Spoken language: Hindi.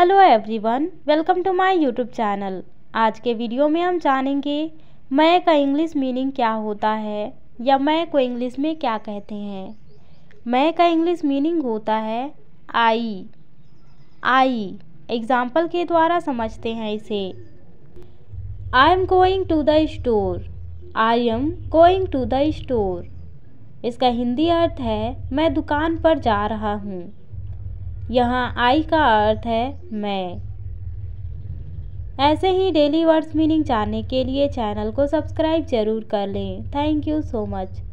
hello everyone welcome to my YouTube channel आज के वीडियो में हम जानेंगे मैं का इंग्लिश मीनिंग क्या होता है या मैं को इंग्लिश में क्या कहते हैं मैं का इंग्लिश मीनिंग होता है आई आई एग्जाम्पल के द्वारा समझते हैं इसे I am going to the store I am going to the store इसका हिंदी अर्थ है मैं दुकान पर जा रहा हूँ यहाँ आई का अर्थ है मैं ऐसे ही डेली वर्ड्स मीनिंग जानने के लिए चैनल को सब्सक्राइब जरूर कर लें थैंक यू सो मच